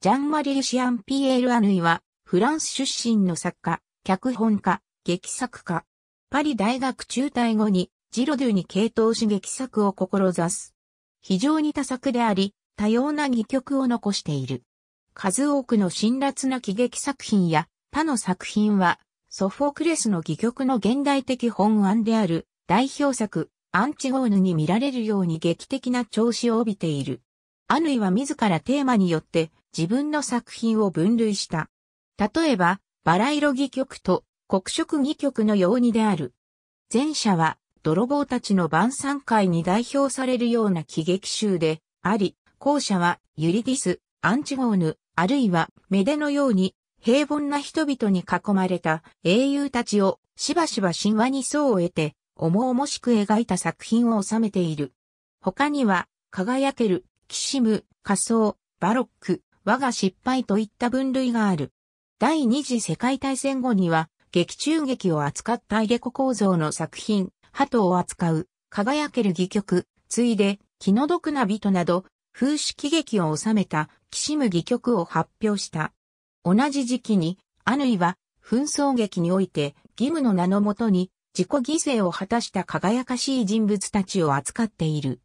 ジャンマリル・シアン・ピエール・アヌイは、フランス出身の作家、脚本家、劇作家。パリ大学中退後に、ジロドゥに傾倒し劇作を志す。非常に多作であり、多様な戯曲を残している。数多くの辛辣な喜劇作品や、他の作品は、ソフォクレスの戯曲の現代的本案である、代表作、アンチゴーヌに見られるように劇的な調子を帯びている。アヌイは自らテーマによって、自分の作品を分類した。例えば、バラ色戯曲と黒色戯曲のようにである。前者は、泥棒たちの晩餐会に代表されるような喜劇集であり、後者は、ユリディス、アンチゴーヌ、あるいは、メデのように、平凡な人々に囲まれた英雄たちをしばしば神話に層を得て、重々しく描いた作品を収めている。他には、輝ける、キシム、仮想、バロック、我が失敗といった分類がある。第二次世界大戦後には、劇中劇を扱った入れ子構造の作品、鳩を扱う、輝ける戯曲、ついで、気の毒な人など、風刺喜劇を収めた、きしむ戯曲を発表した。同じ時期に、アヌイは、紛争劇において、義務の名のもとに、自己犠牲を果たした輝かしい人物たちを扱っている。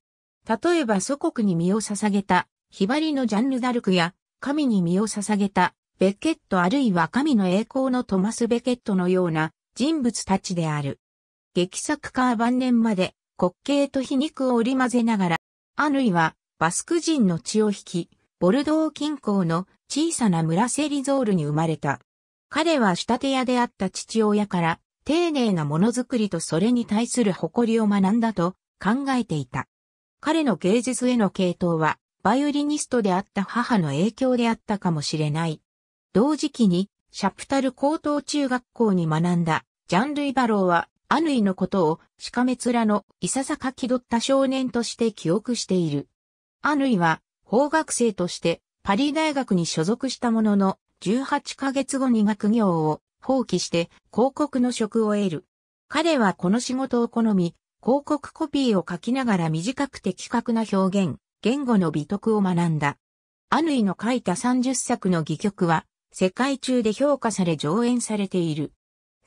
例えば祖国に身を捧げた、ひばりのジャンヌ・ダルクや、神に身を捧げた、ベケットあるいは神の栄光のトマス・ベケットのような人物たちである。劇作家晩年まで滑稽と皮肉を織り混ぜながら、アヌイはバスク人の血を引き、ボルドー近郊の小さな村セリゾールに生まれた。彼は仕立て屋であった父親から丁寧なものづくりとそれに対する誇りを学んだと考えていた。彼の芸術への系統はバイオリニストであった母の影響であったかもしれない。同時期に、シャプタル高等中学校に学んだ、ジャンルイバローは、アヌイのことを、しかめ面のいささか気取った少年として記憶している。アヌイは、法学生として、パリ大学に所属したものの、18ヶ月後に学業を放棄して広告の職を得る。彼はこの仕事を好み、広告コピーを書きながら短く的確な表現、言語の美徳を学んだ。アヌイの書いた30作の戯曲は、世界中で評価され上演されている。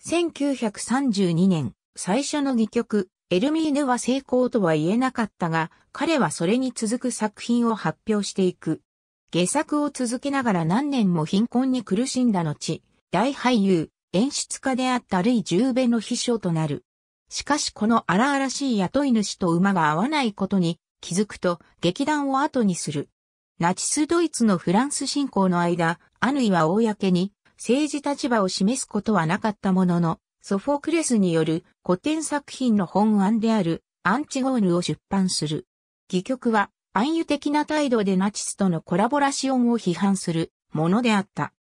1932年、最初の戯曲、エルミーヌは成功とは言えなかったが、彼はそれに続く作品を発表していく。下作を続けながら何年も貧困に苦しんだ後、大俳優、演出家であったルイ・ジューベの秘書となる。しかしこの荒々しい雇い主と馬が合わないことに気づくと劇団を後にする。ナチスドイツのフランス侵攻の間、アヌイは公に政治立場を示すことはなかったものの、ソフォクレスによる古典作品の本案であるアンチゴールを出版する。戯曲は暗喩的な態度でナチスとのコラボラシオンを批判するものであった。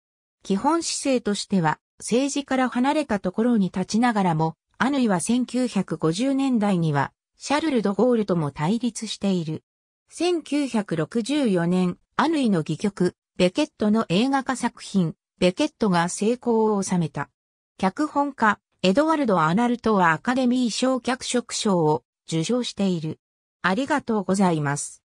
基本姿勢としては政治から離れたところに立ちながらも、アヌイは1950年代にはシャルル・ド・ゴールとも対立している。1964年、アヌイの戯曲、ベケットの映画化作品、ベケットが成功を収めた。脚本家、エドワルド・アナルトはアカデミー賞脚色賞を受賞している。ありがとうございます。